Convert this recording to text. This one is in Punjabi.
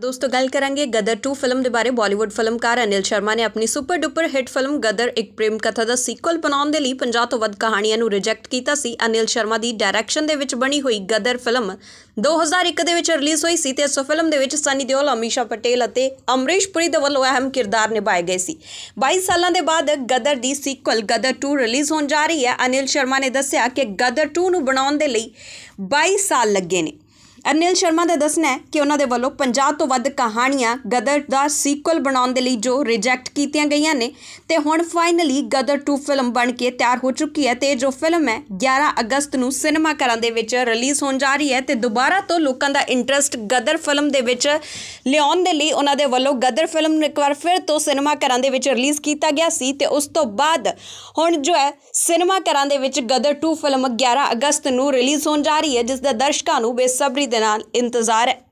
ਦੋਸਤੋ ਗੱਲ ਕਰਾਂਗੇ ਗਦਰ 2 ਫਿਲਮ ਦੇ ਬਾਰੇ ਬਾਲੀਵੁੱਡ ਫਿਲਮਕਾਰ ਅਨਿਲ ਸ਼ਰਮਾ ਨੇ ਆਪਣੀ super duper hit film Gadar Ek Prem ਕਥਾ ਦਾ ਸੀਕਵਲ ਬਣਾਉਣ ਦੇ ਲਈ 50 ਤੋਂ ਵੱਧ ਕਹਾਣੀਆਂ ਨੂੰ ਰਿਜੈਕਟ ਕੀਤਾ ਸੀ ਅਨਿਲ ਸ਼ਰਮਾ ਦੀ ਡਾਇਰੈਕਸ਼ਨ ਦੇ ਵਿੱਚ ਬਣੀ ਹੋਈ ਗਦਰ ਫਿਲਮ 2001 ਦੇ ਵਿੱਚ ਰਿਲੀਜ਼ ਹੋਈ ਸੀ ਤੇ ਇਸ ਫਿਲਮ ਦੇ ਵਿੱਚ ਸਨੀ ਦਿਓਲ ਅਮੀਸ਼ਾ ਪਟੇਲ ਅਤੇ ਅਮਰੀਸ਼ ਪੁਰੀ ਦੇ ਵੱਲੋਂ ਅਹਿਮ ਕਿਰਦਾਰ ਨਿਭਾਏ ਗਏ ਸੀ 22 ਸਾਲਾਂ ਦੇ ਬਾਅਦ ਗਦਰ ਦੀ ਸੀਕਵਲ ਗਦਰ 2 ਰਿਲੀਜ਼ ਹੋਣ ਜਾ ਰਹੀ ਹੈ ਅਨਿਲ ਸ਼ਰਮਾ ਨੇ ਦੱਸਿਆ ਕਿ ਗਦਰ 2 ਨੂੰ ਬਣਾਉਣ ਦੇ ਲਈ 22 ਸਾਲ ਲੱਗੇ ਨੇ ਅਨਿਲ ਸ਼ਰਮਾ ਦਾ ਦੱਸਣਾ ਹੈ ਕਿ ਉਹਨਾਂ ਦੇ ਵੱਲੋਂ 50 ਤੋਂ ਵੱਧ ਕਹਾਣੀਆਂ ਗਦਰ ਦਾ ਸੀਕੁਅਲ ਬਣਾਉਣ ਦੇ ਲਈ ਜੋ ਰਿਜੈਕਟ ਕੀਤੀਆਂ ਗਈਆਂ ਨੇ ਤੇ ਹੁਣ ਫਾਈਨਲੀ ਗਦਰ 2 ਫਿਲਮ ਬਣ ਕੇ ਤਿਆਰ ਹੋ ਚੁੱਕੀ ਹੈ ਤੇ ਜੋ ਫਿਲਮ ਹੈ 11 ਅਗਸਤ ਨੂੰ ਸਿਨੇਮਾ ਘਰਾਂ ਦੇ ਵਿੱਚ ਰਿਲੀਜ਼ ਹੋਣ ਜਾ ਰਹੀ ਹੈ ਤੇ ਦੁਬਾਰਾ ਤੋਂ ਲੋਕਾਂ ਦਾ ਇੰਟਰਸਟ ਗਦਰ ਫਿਲਮ ਦੇ ਵਿੱਚ ਲਿਆਉਣ ਦੇ ਲਈ ਉਹਨਾਂ ਦੇ ਵੱਲੋਂ ਗਦਰ ਫਿਲਮ ਨੂੰ ਇੱਕ ਵਾਰ ਫਿਰ ਤੋਂ ਸਿਨੇਮਾ ਘਰਾਂ ਦੇ ਵਿੱਚ ਰਿਲੀਜ਼ ਕੀਤਾ ਗਿਆ ਸੀ ਤੇ ਉਸ ਤੋਂ ਬਾਅਦ ਹੁਣ ਜੋ ਹੈ ਸਿਨੇਮਾ ਘਰਾਂ ਦੇ ਵਿੱਚ ਗਦਰ 2 ਫਿਲਮ 11 ਅਗਸਤ ਨੂੰ ਰਿਲੀਜ਼ ਹੋਣ ਜਾ ਰਹੀ ਹੈ ਜਿਸ ਦਾ ਦਰਸ਼ਕਾਂ ਨੂੰ ਬੇਸਬਰੀ ਦੇ ਨਾਲ ਇੰਤਜ਼ਾਰ ਹੈ